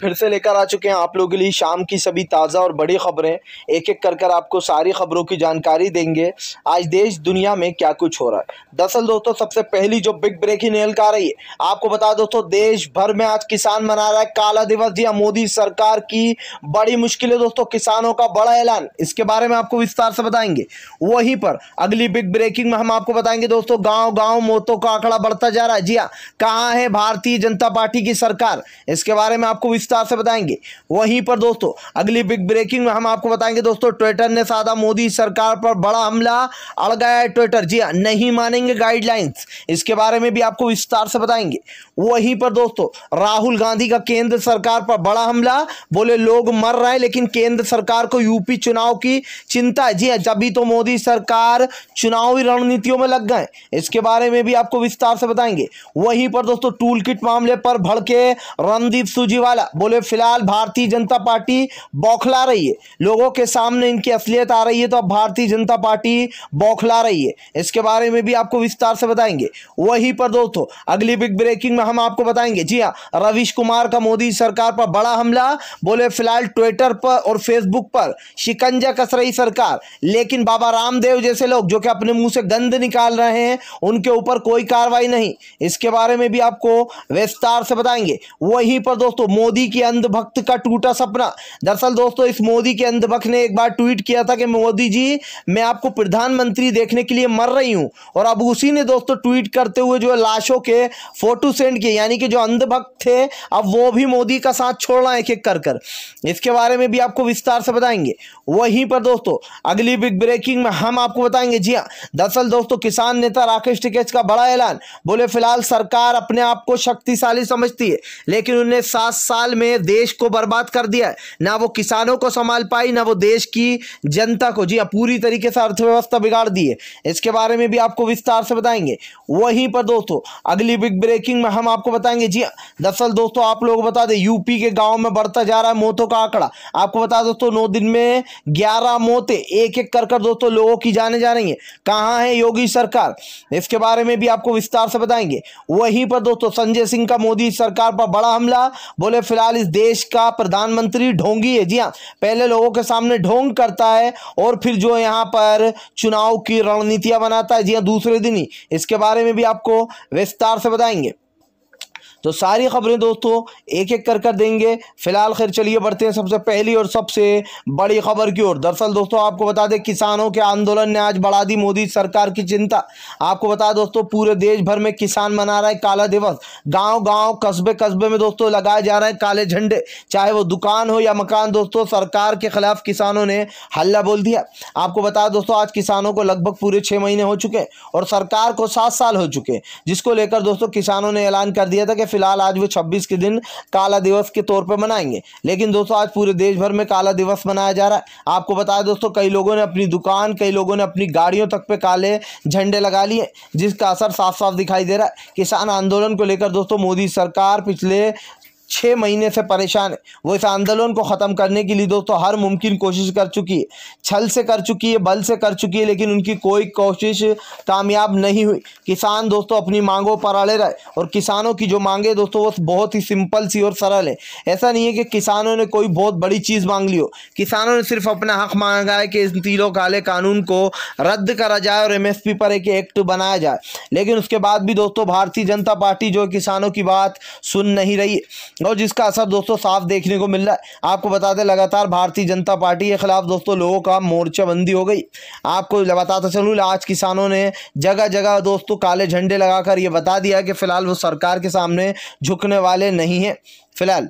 फिर से लेकर आ चुके हैं आप लोगों के लिए शाम की सभी ताज़ा और बड़ी खबरें एक एक कर कर आपको सारी खबरों की जानकारी देंगे आज देश दुनिया में क्या कुछ हो रहा है दरअसल दोस्तों सबसे पहली जो बिग ब्रेकिंग हेल्क का रही है आपको बता दोस्तों देश भर में आज किसान मना रहा है काला दिवस जी मोदी सरकार की बड़ी मुश्किल है दोस्तों किसानों का बड़ा ऐलान इसके बारे में आपको विस्तार से बताएंगे वहीं पर अगली बिग ब्रेकिंग में हम आपको बताएंगे दोस्तों गाँव गाँव मौतों का आंकड़ा बढ़ता जा रहा है जी हाँ कहाँ है भारतीय जनता पार्टी की सरकार इसके बारे में आपको विस्तार से बताएंगे वहीं पर दोस्तों अगली बिग ब्रेकिंग में हम आपको बताएंगे दोस्तों ट्विटर ने साधा मोदी सरकार पर बड़ा हमला अड़ है ट्विटर जी हाँ नहीं मानेंगे गाइडलाइंस इसके बारे में भी आपको विस्तार से बताएंगे वहीं पर दोस्तों राहुल गांधी का केंद्र सरकार पर बड़ा हमला बोले लोग मर रहे हैं लेकिन केंद्र सरकार को यूपी चुनाव की चिंता है जी हाँ जब तो मोदी सरकार चुनावी रणनीतियों में लग गए इसके बारे में भी आपको विस्तार से बताएंगे वहीं पर दोस्तों टूल मामले पर भड़के रणदीप सुजीवाला बोले फिलहाल भारतीय जनता पार्टी बौखला रही है लोगों के सामने इनकी असलियत आ रही है तो अब भारतीय जनता पार्टी बौखला रही है इसके बारे में भी आपको विस्तार से बताएंगे वहीं पर दोस्तों अगली बिग ब्रेकिंग में हम आपको बताएंगे जी हाँ रविश कुमार का मोदी सरकार पर बड़ा हमला बोले फिलहाल ट्विटर पर और फेसबुक पर शिकंजा कस रही सरकार लेकिन बाबा रामदेव जैसे लोग जो कि अपने मुंह से गंद निकाल रहे हैं उनके ऊपर कोई कार्रवाई नहीं इसके बारे में भी आपको विस्तार से बताएंगे वहीं पर दोस्तों मोदी के अंधभक्त का टूटा सपना दरअसल दोस्तों इस मोदी के अंधभक्त ने एक बार ट्वीट किया था कि मोदी जी मैं आपको प्रधानमंत्री देखने के लिए मर रही हूं और अब उसी ने दोस्तों ट्वीट करते हुए जो है लाशों के फोटो सेंड किए यानी कि जो अंधभक्त थे अब वो भी मोदी का साथ छोड़ रहा है एक एक कर कर इसके बारे में भी आपको विस्तार से बताएंगे वहीं पर दोस्तों अगली बिग ब्रेकिंग में हम आपको बताएंगे जी हाँ दरअसल दोस्तों किसान नेता राकेश टिकेच का बड़ा ऐलान बोले फिलहाल सरकार अपने आप को शक्तिशाली समझती है लेकिन उन्हें सात साल में देश को बर्बाद कर दिया ना वो किसानों को संभाल पाई ना वो देश की जनता को जी हाँ पूरी तरीके से अर्थव्यवस्था बिगाड़ दी है इसके बारे में भी आपको विस्तार से बताएंगे वहीं पर दोस्तों अगली बिग ब्रेकिंग में हम आपको बताएंगे जी दरअसल दोस्तों आप लोग बता दें यूपी के गाँव में बढ़ता जा रहा है मौतों का आंकड़ा आपको बता दोस्तों नौ दिन में ग्यारह मौतें एक एक कर कर दोस्तों लोगों की जाने जा रही है कहाँ है योगी सरकार इसके बारे में भी आपको विस्तार से बताएंगे वहीं पर दोस्तों संजय सिंह का मोदी सरकार पर बड़ा हमला बोले फिलहाल फिलहाल इस देश का प्रधानमंत्री ढोंगी है जी हाँ पहले लोगों के सामने ढोंग करता है और फिर जो यहाँ पर चुनाव की रणनीतियाँ बनाता है जी हाँ दूसरे दिन ही इसके बारे में भी आपको विस्तार से बताएंगे तो सारी खबरें दोस्तों एक एक कर कर देंगे फिलहाल खैर चलिए बढ़ते हैं सबसे पहली और सबसे बड़ी खबर की ओर दरअसल दोस्तों आपको बता दें किसानों के आंदोलन ने आज बढ़ा दी मोदी सरकार की चिंता आपको बता दोस्तों पूरे देश भर में किसान मना रहा है काला दिवस गांव गांव कस्बे कस्बे में दोस्तों लगाए जा रहे हैं काले झंडे चाहे वो दुकान हो या मकान दोस्तों सरकार के खिलाफ किसानों ने हल्ला बोल दिया आपको बता दोस्तों आज किसानों को लगभग पूरे छः महीने हो चुके और सरकार को सात साल हो चुके जिसको लेकर दोस्तों किसानों ने ऐलान कर दिया था कि फिलहाल आज वो छब्बीस के दिन काला दिवस के तौर पर मनाएंगे लेकिन दोस्तों आज पूरे देश भर में काला दिवस मनाया जा रहा है आपको बताया दोस्तों कई लोगों ने अपनी दुकान कई लोगों ने अपनी गाड़ियों तक पे काले झंडे लगा लिए जिसका असर साफ साफ दिखाई दे रहा है किसान आंदोलन को लेकर दोस्तों मोदी सरकार पिछले छः महीने से परेशान है वो इस आंदोलन को ख़त्म करने के लिए दोस्तों हर मुमकिन कोशिश कर चुकी है छल से कर चुकी है बल से कर चुकी है लेकिन उनकी कोई कोशिश कामयाब नहीं हुई किसान दोस्तों अपनी मांगों पर अड़े रहे और किसानों की जो मांगे दोस्तों वो बहुत ही सिंपल सी और सरल है ऐसा नहीं है कि किसानों ने कोई बहुत बड़ी चीज़ मांग ली हो किसानों ने सिर्फ अपना हक मांगा है कि इन तीनों काले कानून को रद्द करा जाए और पी पर एक एक्ट बनाया जाए लेकिन उसके बाद भी दोस्तों भारतीय जनता पार्टी जो किसानों की बात सुन नहीं रही और जिसका असर दोस्तों साफ देखने को मिल रहा है आपको बता दें लगातार भारतीय जनता पार्टी के खिलाफ दोस्तों लोगों का मोर्चाबंदी हो गई आपको बताता चलू आज किसानों ने जगह जगह दोस्तों काले झंडे लगाकर ये बता दिया कि फ़िलहाल वो सरकार के सामने झुकने वाले नहीं हैं फिलहाल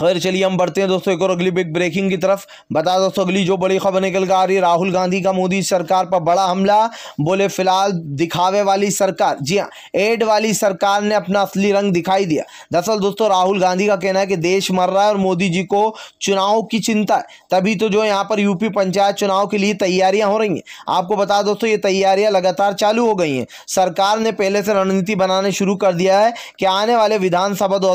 खैर चलिए हम बढ़ते हैं दोस्तों एक और अगली बिग ब्रेकिंग की तरफ बता दोस्तों अगली जो बड़ी खबर निकल कर आ रही है राहुल गांधी का मोदी सरकार पर बड़ा हमला बोले फिलहाल दिखावे वाली सरकार जी हाँ एड वाली सरकार ने अपना असली रंग दिखाई दिया दरअसल दोस्तों राहुल गांधी का कहना है कि देश मर रहा है और मोदी जी को चुनाव की चिंता है तभी तो जो यहाँ पर यूपी पंचायत चुनाव के लिए तैयारियां हो रही हैं आपको बता दोस्तों ये तैयारियां लगातार चालू हो गई हैं सरकार ने पहले से रणनीति बनाने शुरू कर दिया है कि आने वाले विधानसभा दो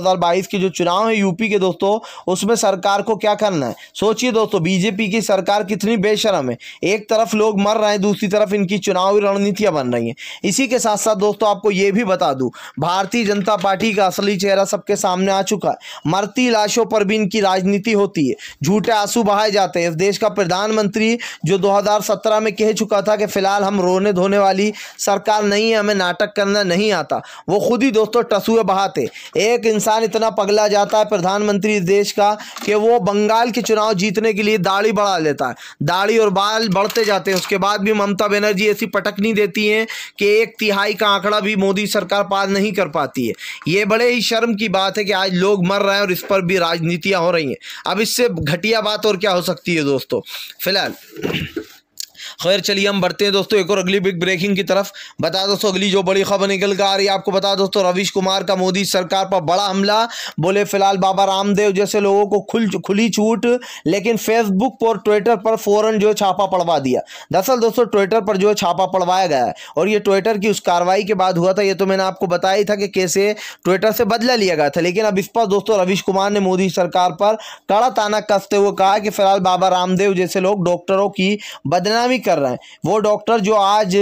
के जो चुनाव है यूपी के दोस्तों दोस्तों उसमें सरकार को क्या करना है सोचिए दोस्तों बीजेपी की सरकार कितनी बेशरम है एक तरफ लोग मर रहे हैं दूसरी तरफ इनकी चुनावी रणनीतियां बन रही हैं इसी के साथ साथ दोस्तों आपको ये भी बता दूं भारतीय जनता पार्टी का असली चेहरा सबके सामने आ चुका है मरती लाशों पर भी इनकी राजनीति होती है झूठे आंसू बहाए जाते हैं इस देश का प्रधानमंत्री जो दो में कह चुका था कि फिलहाल हम रोने धोने वाली सरकार नहीं है हमें नाटक करना नहीं आता वो खुद ही दोस्तों टसुए बहाते एक इंसान इतना पगला जाता है प्रधानमंत्री प्रधानमंत्री देश का कि वो बंगाल के चुनाव जीतने के लिए दाढ़ी बढ़ा लेता है दाढ़ी और बाल बढ़ते जाते हैं उसके बाद भी ममता बनर्जी ऐसी पटक नहीं देती हैं कि एक तिहाई का आंकड़ा भी मोदी सरकार पार नहीं कर पाती है ये बड़े ही शर्म की बात है कि आज लोग मर रहे हैं और इस पर भी राजनीतियाँ हो रही हैं अब इससे घटिया बात और क्या हो सकती है दोस्तों फिलहाल खैर चलिए हम बढ़ते हैं दोस्तों एक और अगली बिग ब्रेकिंग की तरफ बता दोस्तों अगली जो बड़ी खबर निकल कर आ रही है आपको बता दोस्तों रवीश कुमार का मोदी सरकार पर बड़ा हमला बोले फिलहाल बाबा रामदेव जैसे लोगों को खुल खुली छूट लेकिन फेसबुक और ट्विटर पर फ़ौरन जो है छापा पड़वा दिया दरअसल दोस्तों ट्विटर पर जो है छापा पड़वाया गया है और ये ट्विटर की उस कार्रवाई के बाद हुआ था ये तो मैंने आपको बताया था कि कैसे ट्विटर से बदला लिया गया था लेकिन अब इस पर दोस्तों रविश कुमार ने मोदी सरकार पर कड़ा ताना कसते हुए कहा कि फिलहाल बाबा रामदेव जैसे लोग डॉक्टरों की बदनामी कर रहे हैं वो डॉक्टर जो आज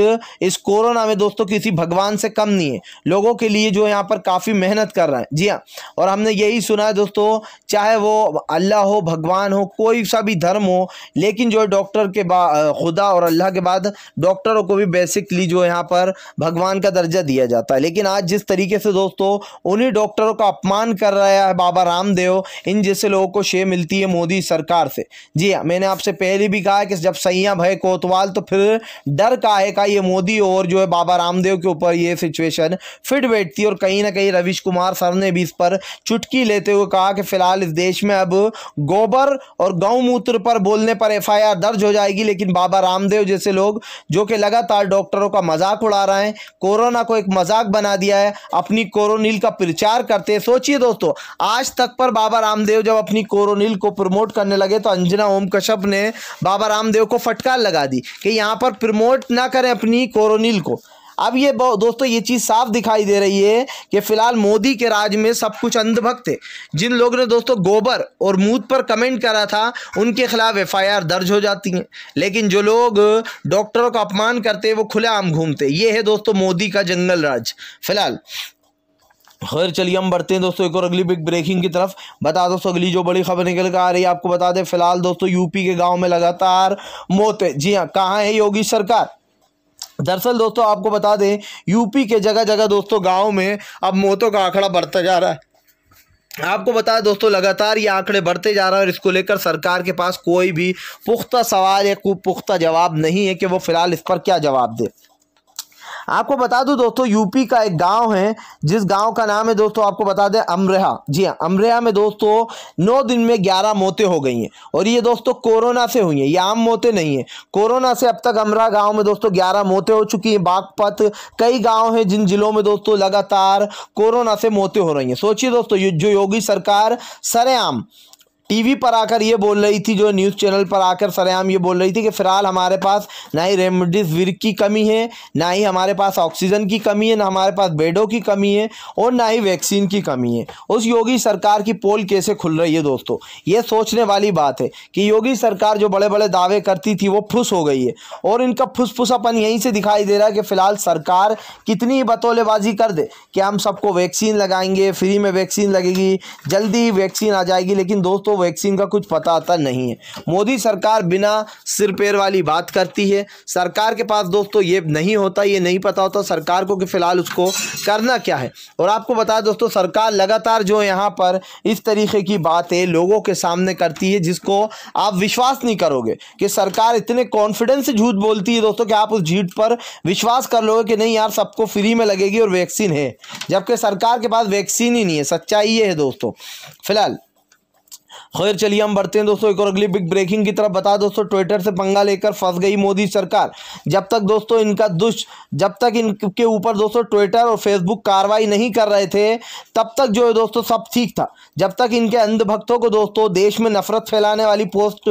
इस कोरोना में दोस्तों किसी भगवान से कम नहीं है लोगों के लिए जो यहाँ पर काफ़ी मेहनत कर रहे हैं जी हाँ और हमने यही सुना है दोस्तों चाहे वो अल्लाह हो भगवान हो कोई सा भी धर्म हो लेकिन जो डॉक्टर के बाद खुदा और अल्लाह के बाद डॉक्टरों को भी बेसिकली जो यहाँ पर भगवान का दर्जा दिया जाता है लेकिन आज जिस तरीके से दोस्तों उन्हीं डॉक्टरों का अपमान कर रहा है बाबा रामदेव इन जैसे लोगों को शे मिलती है मोदी सरकार से जी हाँ मैंने आपसे पहले भी कहा कि जब सैया भय कोतवा सवाल तो फिर डर का है का ये मोदी और जो है बाबा रामदेव के ऊपर ये सिचुएशन फिट बैठती है और कहीं ना कहीं रविश कुमार सर ने भी इस पर चुटकी लेते हुए कहा कि फिलहाल इस देश में अब गोबर और गौमूत्र पर बोलने पर एफ दर्ज हो जाएगी लेकिन बाबा रामदेव जैसे लोग जो कि लगातार डॉक्टरों का मजाक उड़ा रहे हैं कोरोना को एक मजाक बना दिया है अपनी कोरोनिल का प्रचार करते हैं सोचिए दोस्तों आज तक पर बाबा रामदेव जब अपनी कोरोनिल को प्रमोट करने लगे तो अंजना ओम कश्यप ने बाबा रामदेव को फटकार लगा दी कि यहाँ पर प्रमोट ना करें अपनी कोरोनिल को अब ये दोस्तों ये चीज़ साफ दिखाई दे रही है कि फिलहाल मोदी के राज में सब कुछ अंधभक्त है जिन लोगों ने दोस्तों गोबर और मूत पर कमेंट करा था उनके खिलाफ एफआईआर दर्ज हो जाती है लेकिन जो लोग डॉक्टरों का अपमान करते हैं वो खुलेआम घूमते ये है दोस्तों मोदी का जंगल राज फिलहाल खैर चलिए हम बढ़ते हैं दोस्तों एक और अगली बिग ब्रेकिंग की तरफ बता दोस्तों अगली जो बड़ी खबर निकल कर आ रही है आपको बता दें फिलहाल दोस्तों यूपी के गाँव में लगातार है जी हाँ कहाँ है योगी सरकार दरअसल दोस्तों आपको बता दें यूपी के जगह जगह दोस्तों गाँव में अब मौतों का आंकड़ा बढ़ता जा रहा है आपको बता दोस्तों लगातार ये आंकड़े बढ़ते जा रहे हैं और इसको लेकर सरकार के पास कोई भी पुख्ता सवाल या पुख्ता जवाब नहीं है कि वो फिलहाल इस पर क्या जवाब दे आपको बता दूं दोस्तों यूपी का एक गांव है जिस गांव का नाम है दोस्तों आपको बता दें अमरेहा जी हाँ अमरेहा में दोस्तों नौ दिन में ग्यारह मौतें हो गई हैं और ये दोस्तों कोरोना से हुई हैं ये आम मौतें नहीं हैं कोरोना से अब तक अमरा गाँव में दोस्तों ग्यारह मौतें हो चुकी हैं बागपत कई गाँव हैं जिन जिलों में दोस्तों लगातार कोरोना से मौतें हो रही हैं सोचिए दोस्तों जो योगी सरकार सरेआम टीवी पर आकर ये बोल रही थी जो न्यूज़ चैनल पर आकर सरेआम ये बोल रही थी कि फ़िलहाल हमारे पास ना ही रेमडेसिविर की कमी है ना ही हमारे पास ऑक्सीजन की कमी है ना हमारे पास बेडों की कमी है और ना ही वैक्सीन की कमी है उस योगी सरकार की पोल कैसे खुल रही है दोस्तों ये सोचने वाली बात है कि योगी सरकार जो बड़े बड़े दावे करती थी वो फुस हो गई है और इनका फुस अपन यहीं से दिखाई दे रहा है कि फ़िलहाल सरकार कितनी बतौलेबाजी कर दे कि हम सबको वैक्सीन लगाएंगे फ्री में वैक्सीन लगेगी जल्दी वैक्सीन आ जाएगी लेकिन दोस्तों वैक्सीन का कुछ पता आता नहीं है मोदी सरकार बिना सिर पैर वाली बात करती है सरकार के पास दोस्तों ये नहीं होता ये नहीं पता होता सरकार को कि फ़िलहाल उसको करना क्या है और आपको बता दोस्तों सरकार लगातार जो यहाँ पर इस तरीके की बातें लोगों के सामने करती है जिसको आप विश्वास नहीं करोगे कि सरकार इतने कॉन्फिडेंस से झूठ बोलती है दोस्तों कि आप उस झूठ पर विश्वास कर लोगे कि नहीं यार सबको फ्री में लगेगी और वैक्सीन है जबकि सरकार के पास वैक्सीन ही नहीं है सच्चाई ये है दोस्तों फिलहाल खैर चलिए हम बढ़ते हैं दोस्तों एक और अगली बिग ब्रेकिंग की तरफ बता दोस्तों ट्विटर से पंगा लेकर फंस गई मोदी सरकार जब तक दोस्तों इनका दुष्ट जब तक इनके ऊपर दोस्तों ट्विटर और फेसबुक कार्रवाई नहीं कर रहे थे तब तक जो है दोस्तों सब ठीक था जब तक इनके अंधभक्तों को दोस्तों देश में नफरत फैलाने वाली पोस्ट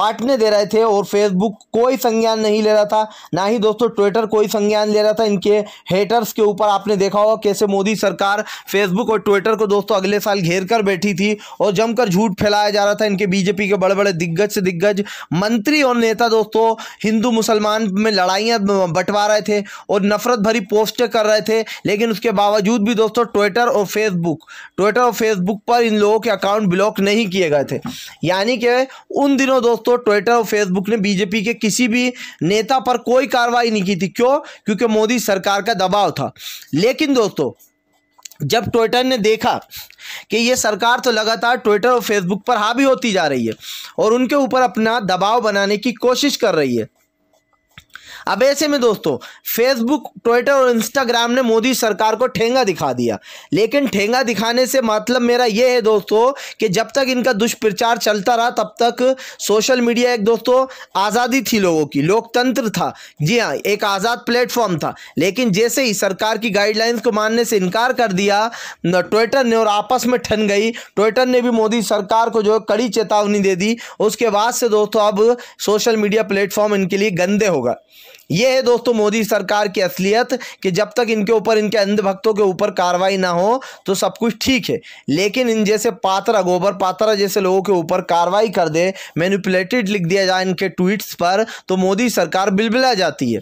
बांटने दे रहे थे और फेसबुक कोई संज्ञान नहीं ले रहा था ना ही दोस्तों ट्विटर कोई संज्ञान ले रहा था इनके हेटर्स के ऊपर आपने देखा होगा कैसे मोदी सरकार फेसबुक और ट्विटर को दोस्तों अगले साल घेर कर बैठी थी और जमकर झूठ फैला फैलाया जा रहा था इनके बीजेपी के बड़े बड़े दिग्गज से दिग्गज मंत्री और नेता दोस्तों हिंदू मुसलमान में लड़ाइयाँ बंटवा रहे थे और नफरत भरी पोस्टें कर रहे थे लेकिन उसके बावजूद भी दोस्तों ट्विटर और फेसबुक ट्विटर और फेसबुक पर इन लोगों के अकाउंट ब्लॉक नहीं किए गए थे यानी कि उन दिनों दोस्तों ट्विटर और फेसबुक ने बीजेपी के किसी भी नेता पर कोई कार्रवाई नहीं की थी क्यों क्योंकि मोदी सरकार का दबाव था लेकिन दोस्तों जब ट्विटर ने देखा कि ये सरकार तो लगातार ट्विटर और फेसबुक पर हावी होती जा रही है और उनके ऊपर अपना दबाव बनाने की कोशिश कर रही है अब ऐसे में दोस्तों फेसबुक ट्विटर और इंस्टाग्राम ने मोदी सरकार को ठेंगा दिखा दिया लेकिन ठेंगा दिखाने से मतलब मेरा यह है दोस्तों कि जब तक इनका दुष्प्रचार चलता रहा तब तक सोशल मीडिया एक दोस्तों आज़ादी थी लोगों की लोकतंत्र था जी हाँ एक आज़ाद प्लेटफॉर्म था लेकिन जैसे ही सरकार की गाइडलाइंस को मानने से इनकार कर दिया ट्विटर ने और आपस में ठन गई ट्विटर ने भी मोदी सरकार को जो कड़ी चेतावनी दे दी उसके बाद से दोस्तों अब सोशल मीडिया प्लेटफॉर्म इनके लिए गंदे होगा ये है दोस्तों मोदी सरकार की असलियत कि जब तक इनके ऊपर इनके अंधभक्तों के ऊपर कार्रवाई ना हो तो सब कुछ ठीक है लेकिन इन जैसे पात्रा गोबर पात्रा जैसे लोगों के ऊपर कार्रवाई कर दे मैनिपुलेटेड लिख दिया जाए इनके ट्वीट्स पर तो मोदी सरकार बिलबिला जाती है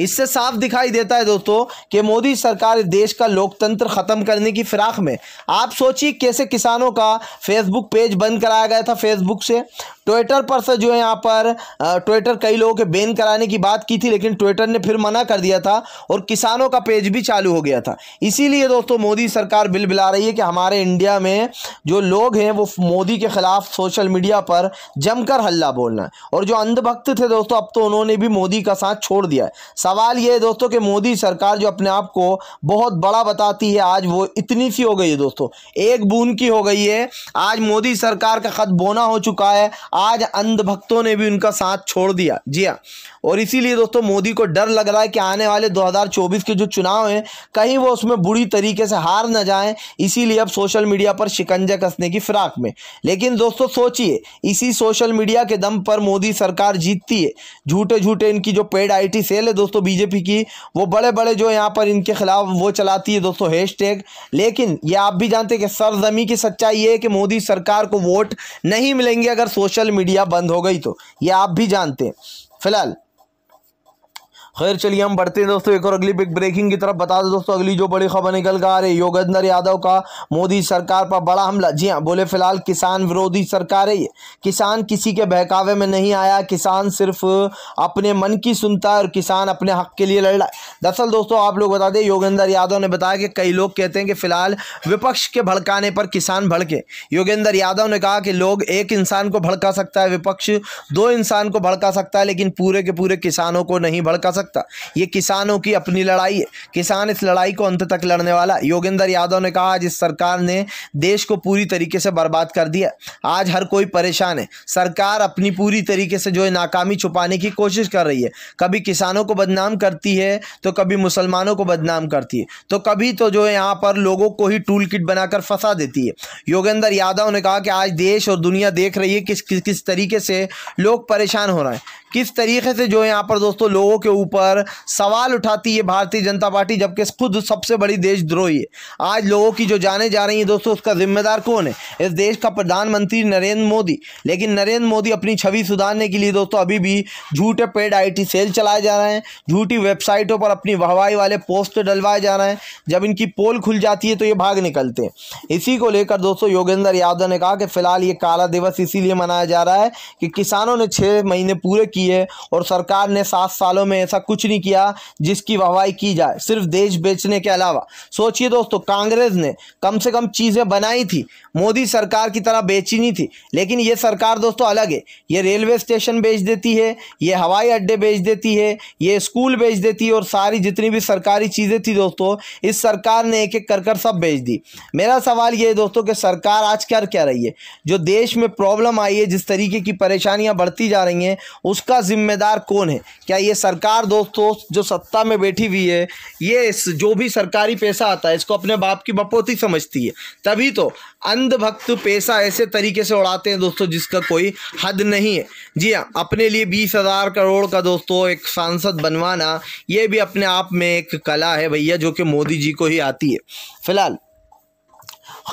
इससे साफ दिखाई देता है दोस्तों कि मोदी सरकार देश का लोकतंत्र ख़त्म करने की फिराक में आप सोचिए कैसे किसानों का फेसबुक पेज बंद कराया गया था फेसबुक से ट्विटर पर से जो है यहाँ पर ट्विटर कई लोगों के बैन कराने की बात की थी लेकिन ट्विटर ने फिर मना कर दिया था और किसानों का पेज भी चालू हो गया था इसीलिए दोस्तों मोदी सरकार बिल बिला रही है कि हमारे इंडिया में जो लोग हैं वो मोदी के ख़िलाफ़ सोशल मीडिया पर जमकर हल्ला बोलना और जो अंधभक्त थे दोस्तों अब तो उन्होंने भी मोदी का साथ छोड़ दिया है सवाल ये है दोस्तों कि मोदी सरकार जो अपने आप को बहुत बड़ा बताती है आज वो इतनी सी हो गई है दोस्तों एक बूंद की हो गई है आज मोदी सरकार का खत बोना हो चुका है आज अंधभक्तों ने भी उनका साथ छोड़ दिया जी हाँ और इसीलिए दोस्तों मोदी को डर लग रहा है कि आने वाले 2024 के जो चुनाव हैं कहीं वो उसमें बुरी तरीके से हार ना जाएं इसीलिए अब सोशल मीडिया पर शिकंजा कसने की फिराक में लेकिन दोस्तों सोचिए इसी सोशल मीडिया के दम पर मोदी सरकार जीतती है झूठे झूठे इनकी जो पेड आई सेल है दोस्तों दोस्तों बीजेपी की वो बड़े बड़े जो यहाँ पर इनके खिलाफ वो चलाती है दोस्तों हैश लेकिन ये आप भी जानते हैं कि सरजमी की सच्चाई ये है कि मोदी सरकार को वोट नहीं मिलेंगे अगर सोशल मीडिया बंद हो गई तो ये आप भी जानते हैं फिलहाल खैर चलिए हम बढ़ते हैं दोस्तों एक और अगली बिग ब्रेकिंग की तरफ बता दो दोस्तों अगली जो बड़ी खबर निकल कर आ रही है योगेंद्र यादव का मोदी सरकार पर बड़ा हमला जी हाँ बोले फिलहाल किसान विरोधी सरकार है ये किसान किसी के बहकावे में नहीं आया किसान सिर्फ अपने मन की सुनता है और किसान अपने हक के लिए लड़ रहा है दरअसल दोस्तों आप लोग बता दें योगेंद्र यादव ने बताया कि कई लोग कहते हैं कि फिलहाल विपक्ष के भड़काने पर किसान भड़के योगेंद्र यादव ने कहा कि लोग एक इंसान को भड़का सकता है विपक्ष दो इंसान को भड़का सकता है लेकिन पूरे के पूरे किसानों को नहीं भड़का सकता सकता ये किसानों की अपनी लड़ाई है किसान इस लड़ाई को अंत तक लड़ने वाला योगेंद्र यादव ने कहा आज इस सरकार ने देश को पूरी तरीके से बर्बाद कर दिया आज हर कोई परेशान है सरकार अपनी पूरी तरीके से जो है नाकामी छुपाने की कोशिश कर रही है कभी किसानों को बदनाम करती है तो कभी मुसलमानों को बदनाम करती है तो कभी तो जो है यहाँ पर लोगों को ही टूल किट बनाकर फंसा देती है योगेंद्र यादव ने कहा कि आज देश और दुनिया देख रही है किस किस किस तरीके से लोग परेशान हो रहे हैं किस तरीके से जो यहाँ पर दोस्तों लोगों के ऊपर सवाल उठाती है भारतीय जनता पार्टी जबकि खुद सबसे बड़ी देशद्रोही है आज लोगों की जो जाने जा रही है दोस्तों उसका जिम्मेदार कौन है इस देश का प्रधानमंत्री नरेंद्र मोदी लेकिन नरेंद्र मोदी अपनी छवि सुधारने के लिए दोस्तों अभी भी झूठे पेड आई सेल चलाए जा रहे हैं झूठी वेबसाइटों पर अपनी वहवाई वाले पोस्ट डलवाए जा रहे हैं जब इनकी पोल खुल जाती है तो ये भाग निकलते हैं इसी को लेकर दोस्तों योगेंद्र यादव ने कहा कि फिलहाल ये काला दिवस इसीलिए मनाया जा रहा है कि किसानों ने छः महीने पूरे किए की है और सरकार ने सात सालों में ऐसा कुछ नहीं किया जिसकी वाहवाही की जाए सिर्फ देश बेचने के अलावा सोचिए दोस्तों कांग्रेस ने कम से कम चीज़ें बनाई थी मोदी सरकार की तरह बेची नहीं थी लेकिन ये सरकार दोस्तों अलग है ये रेलवे स्टेशन बेच देती है ये हवाई अड्डे बेच देती है ये स्कूल बेच देती है और सारी जितनी भी सरकारी चीज़ें थी दोस्तों इस सरकार ने एक एक कर कर सब बेच दी मेरा सवाल ये है दोस्तों कि सरकार आज क्या क्या रही है जो देश में प्रॉब्लम आई है जिस तरीके की परेशानियां बढ़ती जा रही हैं उसका इसका जिम्मेदार कौन है क्या ये सरकार दोस्तों जो सत्ता में बैठी हुई है ये इस जो भी सरकारी पैसा आता है इसको अपने बाप की बपोती समझती है तभी तो अंधभक्त पैसा ऐसे तरीके से उड़ाते हैं दोस्तों जिसका कोई हद नहीं है जी हाँ अपने लिए बीस हज़ार करोड़ का दोस्तों एक सांसद बनवाना ये भी अपने आप में एक कला है भैया जो कि मोदी जी को ही आती है फिलहाल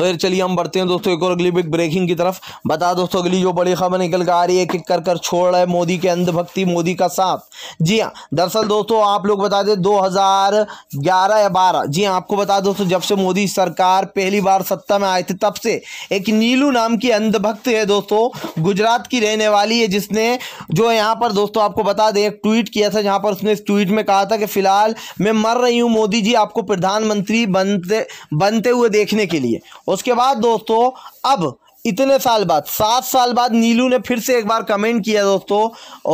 खैर चलिए हम बढ़ते हैं दोस्तों एक और अगली बिग ब्रेकिंग की तरफ बता दोस्तों अगली जो बड़ी खबर निकल कर आ रही है एक एक कर कर छोड़ रहे मोदी के अंधभक्ति मोदी का साथ जी हाँ दरअसल दोस्तों आप लोग बता दें दो हज़ार ग्यारह या बारह जी हाँ आपको बता दोस्तों जब से मोदी सरकार पहली बार सत्ता में आए थे तब से एक नीलू नाम की अंधभक्त है दोस्तों गुजरात की रहने वाली है जिसने जो यहाँ पर दोस्तों आपको बता दें एक ट्वीट किया था जहाँ पर उसने इस ट्वीट में कहा था कि फिलहाल मैं मर रही हूँ मोदी जी आपको प्रधानमंत्री बनते बनते हुए देखने के लिए उसके बाद दोस्तों अब इतने साल बाद सात साल बाद नीलू ने फिर से एक बार कमेंट किया दोस्तों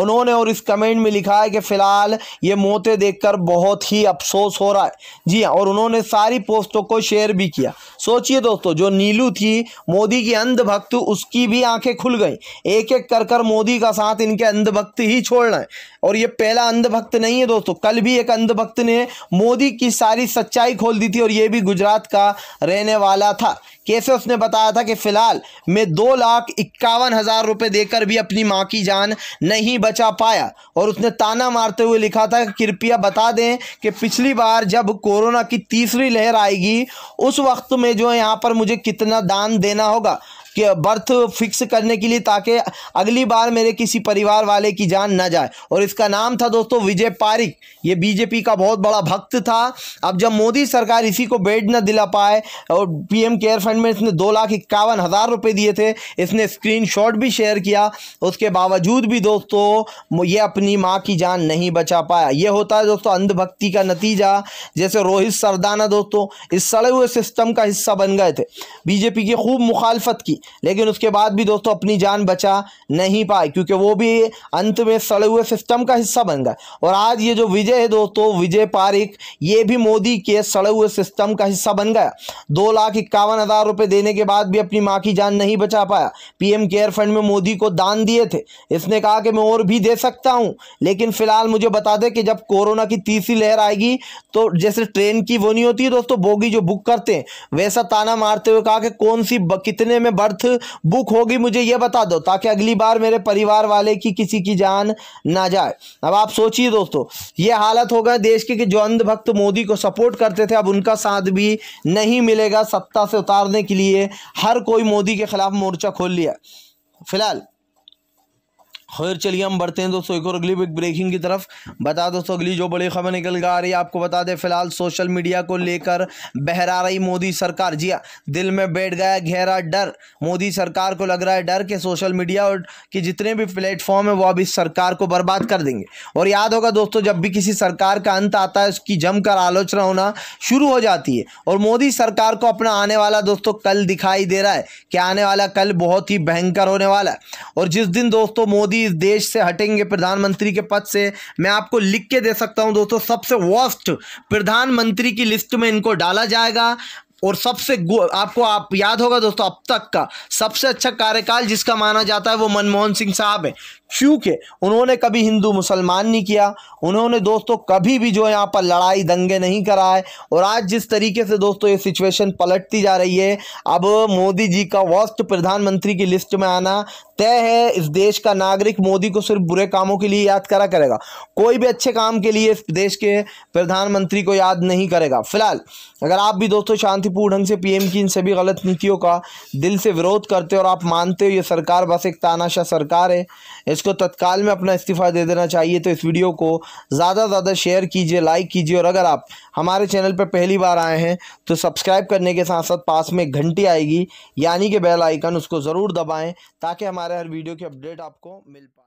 उन्होंने और इस कमेंट में लिखा है कि फ़िलहाल ये मोते देखकर बहुत ही अफसोस हो रहा है जी हाँ और उन्होंने सारी पोस्टों को शेयर भी किया सोचिए दोस्तों जो नीलू थी मोदी की अंधभक्त उसकी भी आंखें खुल गई एक एक कर कर मोदी का साथ इनके अंधभक्त ही छोड़ना है और ये पहला अंधभक्त नहीं है दोस्तों कल भी एक अंधभक्त ने मोदी की सारी सच्चाई खोल दी थी और ये भी गुजरात का रहने वाला था कैसे उसने बताया था कि फ़िलहाल मैं दो लाख इक्यावन हज़ार रुपये देकर भी अपनी माँ की जान नहीं बचा पाया और उसने ताना मारते हुए लिखा था कृपया बता दें कि पिछली बार जब कोरोना की तीसरी लहर आएगी उस वक्त में जो है यहाँ पर मुझे कितना दान देना होगा कि बर्थ फिक्स करने के लिए ताकि अगली बार मेरे किसी परिवार वाले की जान ना जाए और इसका नाम था दोस्तों विजय पारिक ये बीजेपी का बहुत बड़ा भक्त था अब जब मोदी सरकार इसी को बेड न दिला पाए और पीएम केयर फंड में इसने दो लाख इक्यावन हज़ार रुपये दिए थे इसने स्क्रीनशॉट भी शेयर किया उसके बावजूद भी दोस्तों ये अपनी माँ की जान नहीं बचा पाया ये होता है दोस्तों अंधभक्ति का नतीजा जैसे रोहित सरदाना दोस्तों इस सड़े हुए सिस्टम का हिस्सा बन गए थे बीजेपी की खूब मुखालफत की लेकिन उसके बाद भी दोस्तों अपनी जान बचा नहीं पाए क्योंकि वो भी अंत में सड़े हुए सिस्टम का हिस्सा बन गए और आज ये जो विजय है दोस्तों विजय पारिक ये भी मोदी के सड़े हुए सिस्टम का हिस्सा बन गया दो लाख इक्यावन हज़ार रुपए देने के बाद भी अपनी माँ की जान नहीं बचा पाया पीएम केयर फंड में मोदी को दान दिए थे इसने कहा कि मैं और भी दे सकता हूं लेकिन फिलहाल मुझे बता दे कि जब कोरोना की तीसरी लहर आएगी तो जैसे ट्रेन की वो नहीं होती है दोस्तों बोगी जो बुक करते हैं वैसा ताना मारते हुए कहा कि कौन सी कितने में बढ़ अर्थ बुक होगी मुझे यह बता दो ताकि अगली बार मेरे परिवार वाले की किसी की जान ना जाए अब आप सोचिए दोस्तों ये हालत हो गए देश के कि जो अंधभक्त मोदी को सपोर्ट करते थे अब उनका साथ भी नहीं मिलेगा सत्ता से उतारने के लिए हर कोई मोदी के खिलाफ मोर्चा खोल लिया फिलहाल खैर चलिए हम बढ़ते हैं दोस्तों एक और अगली बिग ब्रेकिंग की तरफ बता दोस्तों अगली जो बड़ी खबर निकल कर आ रही है आपको बता दें फिलहाल सोशल मीडिया को लेकर बहरा रही मोदी सरकार जी हाँ, दिल में बैठ गया गहरा डर मोदी सरकार को लग रहा है डर कि सोशल मीडिया और कि जितने भी प्लेटफॉर्म है वो अब इस सरकार को बर्बाद कर देंगे और याद होगा दोस्तों जब भी किसी सरकार का अंत आता है उसकी जमकर आलोचना होना शुरू हो जाती है और मोदी सरकार को अपना आने वाला दोस्तों कल दिखाई दे रहा है कि आने वाला कल बहुत ही भयंकर होने वाला है और जिस दिन दोस्तों मोदी इस देश से हटेंगे प्रधानमंत्री के पद से मैं आपको लिख के दे सकता हूं दोस्तों सबसे वर्स्ट प्रधानमंत्री की लिस्ट में इनको डाला जाएगा और सबसे आपको आप याद होगा दोस्तों अब तक का सबसे अच्छा कार्यकाल जिसका माना जाता है वो मनमोहन सिंह साहब है क्योंकि उन्होंने कभी हिंदू मुसलमान नहीं किया उन्होंने दोस्तों कभी भी जो यहाँ पर लड़ाई दंगे नहीं कराए और आज जिस तरीके से दोस्तों ये सिचुएशन पलटती जा रही है अब मोदी जी का वर्स्ट प्रधानमंत्री की लिस्ट में आना तय है इस देश का नागरिक मोदी को सिर्फ बुरे कामों के लिए याद करा करेगा कोई भी अच्छे काम के लिए इस देश के प्रधानमंत्री को याद नहीं करेगा फिलहाल अगर आप भी दोस्तों शांति भरपूर ढंग से पीएम की इन सभी गलत नीतियों का दिल से विरोध करते हो और आप मानते हो ये सरकार बस एक तानाशाह सरकार है इसको तत्काल में अपना इस्तीफा दे देना चाहिए तो इस वीडियो को ज़्यादा से ज़्यादा शेयर कीजिए लाइक कीजिए और अगर आप हमारे चैनल पर पहली बार आए हैं तो सब्सक्राइब करने के साथ साथ पास में घंटी आएगी यानी कि बेल आइकन उसको ज़रूर दबाएँ ताकि हमारे हर वीडियो की अपडेट आपको मिल पाए